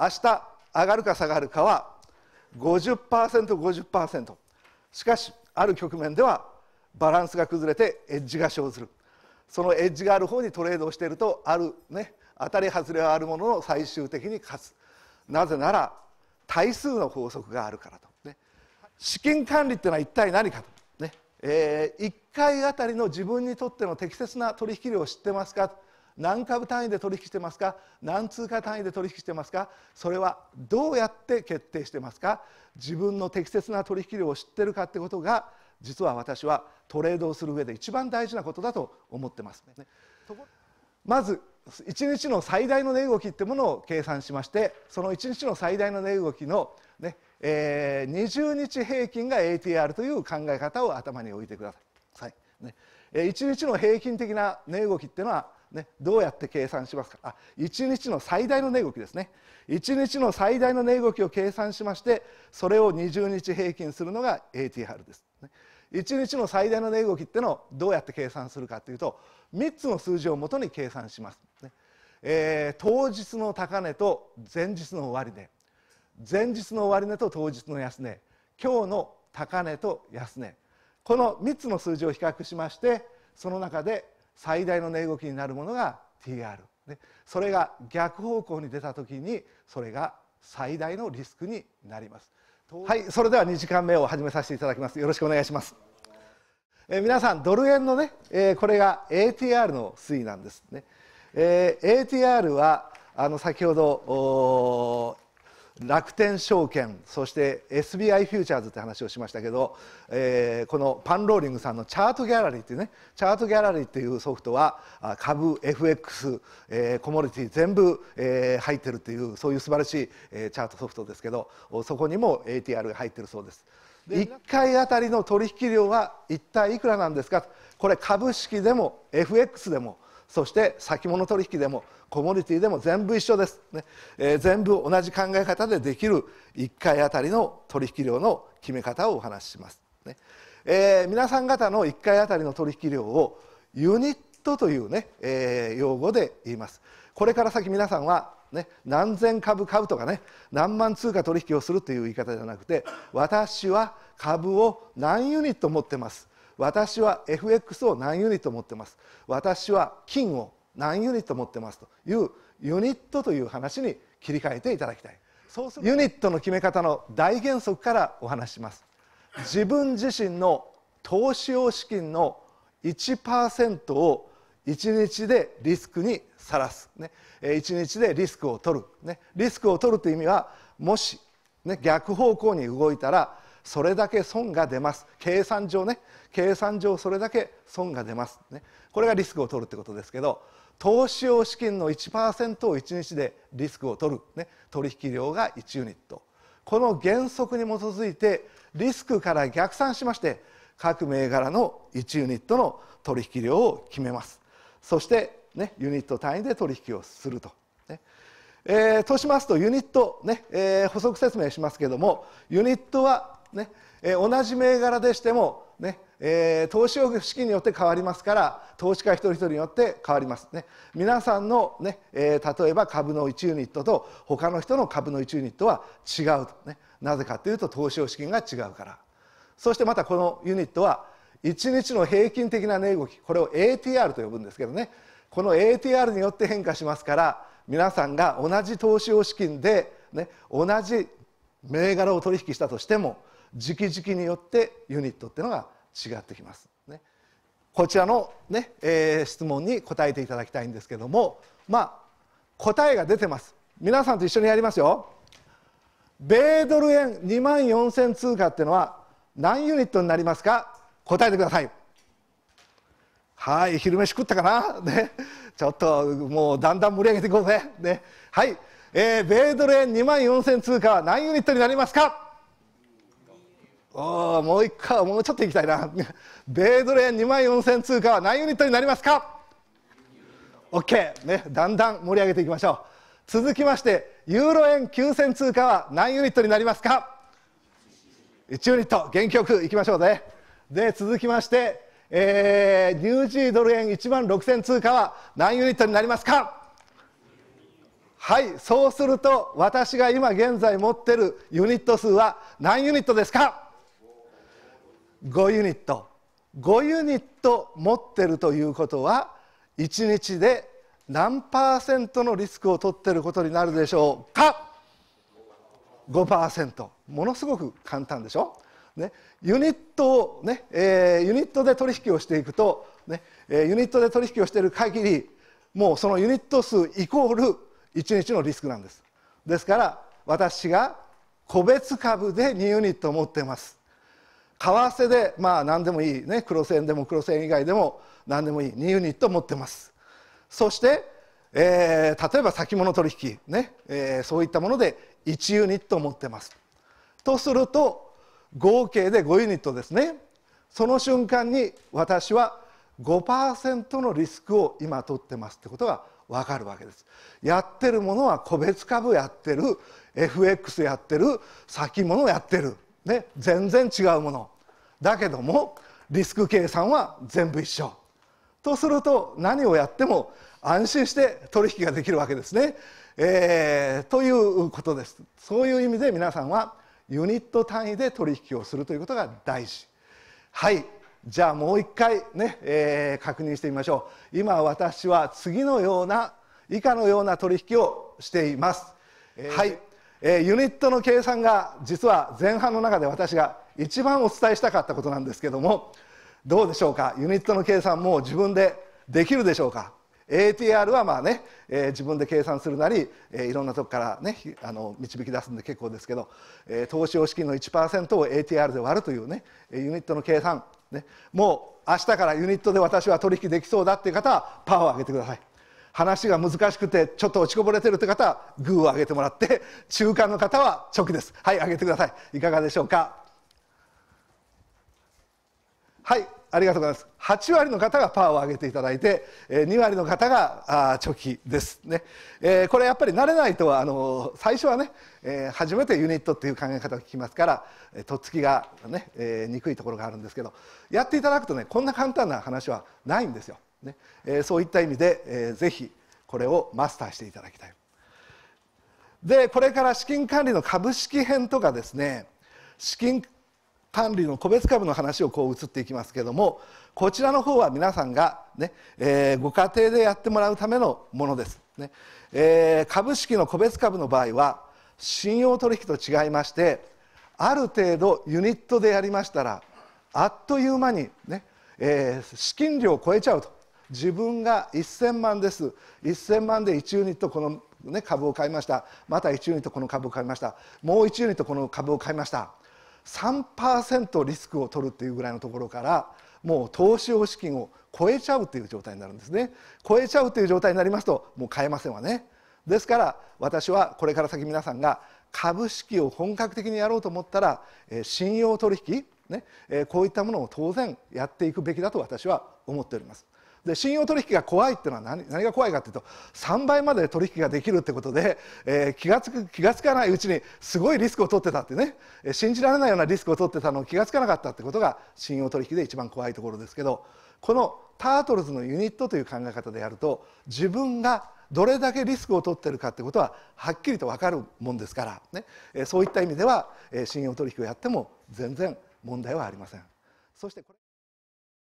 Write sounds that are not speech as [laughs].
明日上がるか下がるかは 50%50% しかしある局面ではバランスが崩れてエッジが生ずるそのエッジがある方にトレードをしているとあるね当たり外れはあるものの最終的に勝つなぜなら対数の法則があるからと、ね、資金管理っていうのは一体何かと、ねえー、1回あたりの自分にとっての適切な取引量を知ってますかと何株単位で取引してますか何通貨単位で取引してますかそれはどうやって決定してますか自分の適切な取引量を知ってるかってことが実は私はトレードをする上で一番大事なことだと思ってます、まず1日の最大の値動きってものを計算しましてその1日の最大の値動きのね、えー、20日平均が ATR という考え方を頭に置いてください。ね、1日の平均的な値動きっていうのはね、どうやって計算しますかあ1日の最大の値動きですね1日の最大の値動きを計算しましてそれを20日平均するのが ATR です、1日の最大の値動きっていうのをどうやって計算するかというと3つの数字をもとに計算します、ねえー、当日の高値と前日の終値前日の終値と当日の安値今日の高値と安値この3つの数字を比較しましてその中で最大の値動きになるものが TR、ね、それが逆方向に出た時にそれが最大のリスクになりますはいそれでは2時間目を始めさせていただきますよろしくお願いしますえ皆さんドル円のね、えこれが ATR の推移なんですね、えー、ATR はあの先ほど楽天証券そして SBI フューチャーズって話をしましたけど、えー、このパンローリングさんのチャートギャラリーっていうねチャートギャラリーっていうソフトは株 FX、えー、コモディティ全部、えー、入ってるっていうそういう素晴らしい、えー、チャートソフトですけどそこにも ATR が入ってるそうです。1回あたりの取引量は一体いくらなんですかこれ株式でも FX でもそして先物取引でもコモディティでも全部一緒です、ねえー、全部同じ考え方でできる1回あたりの取引量の決め方をお話しします、ねえー、皆さん方の1回あたりの取引量をユニットというね、えー、用語で言いますこれから先皆さんはね、何千株買うとかね何万通貨取引をするという言い方じゃなくて私は株を何ユニット持ってます私は FX を何ユニット持ってます私は金を何ユニット持ってますというユニットという話に切り替えていただきたいそうするユニットの決め方の大原則からお話します自分自身の投資用資金の1%を1日でリスクにさらす、ね、1日でリスクを取る、ね、リスクを取るという意味はもし、ね、逆方向に動いたらそれだけ損が出ます計算上ね計算上それだけ損が出ます、ね、これがリスクを取るってことですけど投資用資金の1%を1日でリスクを取る、ね、取引量が1ユニットこの原則に基づいてリスクから逆算しまして各銘柄の1ユニットの取引量を決めますそして、ね、ユニット単位で取引をすると、えー、としますとユニットねえー、補足説明しますけどもユニットはねえー、同じ銘柄でしても、ねえー、投資用資金によって変わりますから投資家一人一人によって変わります、ね、皆さんのね、ねえー、例えば株の1ユニットと他の人の株の1ユニットは違うと、ね、なぜかというと投資用資金が違うからそしてまたこのユニットは1日の平均的な値動きこれを ATR と呼ぶんですけどねこの ATR によって変化しますから皆さんが同じ投資用資金で、ね、同じ銘柄を取引したとしても時期時期によってユニットっていうのが違ってきます。ね、こちらのね、えー、質問に答えていただきたいんですけどもまあ答えが出てます皆さんと一緒にやりますよ米ドル円2万4000通貨っていうのは何ユニットになりますか答えてくださいはい昼飯食ったかなねちょっともうだんだん盛り上げていこうぜねはい、えー、米ドル円2万4000通貨は何ユニットになりますかおもう一回もうちょっといきたいな米ドル円2万4000通貨は何ユニットになりますか OK、ね、だんだん盛り上げていきましょう続きましてユーロ円9000通貨は何ユニットになりますか1ユニット元気よくいきましょうねで続きまして、えー、ニュージードル円1万6000通貨は何ユニットになりますかはいそうすると私が今現在持ってるユニット数は何ユニットですか5ユニット5ユニット持ってるということは1日で何パーセントのリスクを取ってることになるでしょうか5%ものすごく簡単でしょ、ね、ユニットをね、えー、ユニットで取引をしていくと、ねえー、ユニットで取引をしている限りもうそのユニット数イコール1日のリスクなんですですから私が個別株で2ユニット持ってます為替でまあ何でもいいね黒線でも黒線以外でも何でもいい2ユニット持ってますそして、えー、例えば先物取引ね、えー、そういったもので1ユニット持ってますとすると合計で5ユニットですねその瞬間に私は5%のリスクを今取ってますってことが分かるわけですやってるものは個別株やってる FX やってる先物やってるね、全然違うものだけどもリスク計算は全部一緒とすると何をやっても安心して取引ができるわけですね、えー、ということですそういう意味で皆さんはユニット単位で取引をするということが大事はいじゃあもう一回ね、えー、確認してみましょう今私は次のような以下のような取引をしています、えー、はいえユニットの計算が実は前半の中で私が一番お伝えしたかったことなんですけどもどうでしょうかユニットの計算も自分でできるでしょうか ATR はまあね、えー、自分で計算するなり、えー、いろんなとこからねあの導き出すんで結構ですけど、えー、投資用資金の1%を ATR で割るというねユニットの計算、ね、もう明日からユニットで私は取引できそうだっていう方はパワーを上げてください。話が難しくてちょっと落ちこぼれてるって方はグーを上げてもらって [laughs] 中間の方は直ですはい上げてくださいいかがでしょうかはいありがとうございます8割の方がパーを上げていただいて2割の方がチョキですね、えー、これやっぱり慣れないとはあの最初はね、えー、初めてユニットっていう考え方を聞きますからとっつきがね、えー、にくいところがあるんですけどやっていただくとねこんな簡単な話はないんですよねえそういった意味で、えー、ぜひこれをマスターしていただきたいでこれから資金管理の株式編とかですね資金管理の個別株の話をこう移っていきますけれどもこちらの方は皆さんがね、えー、ご家庭でやってもらうためのものですね、えー、株式の個別株の場合は信用取引と違いましてある程度ユニットでやりましたらあっという間にね、ねえー、資金量を超えちゃうと自分が1000万です1000万で1ユニットこの、ね、株を買いましたまた1ユニットこの株を買いましたもう1ユニットこの株を買いました3%リスクを取るっていうぐらいのところからもう投資用資金を超えちゃうという状態になるんですね超えちゃうという状態になりますともう買えませんわねですから私はこれから先皆さんが株式を本格的にやろうと思ったら信用取引ねこういったものを当然やっていくべきだと私は思っておりますで信用取引が怖いっていうのは何何が怖いかっていうと3倍まで取引ができるってことで、えー、気がつく気がつかないうちにすごいリスクを取ってたってね信じられないようなリスクを取ってたのを気がつかなかったってことが信用取引で一番怖いところですけどこのタートルズのユニットという考え方でやると自分がどれだけリスクを取ってるかってことははっきりと分かるもんですから、ね、そういった意味では信用取引をやっても全然問題はありません。そしてこれ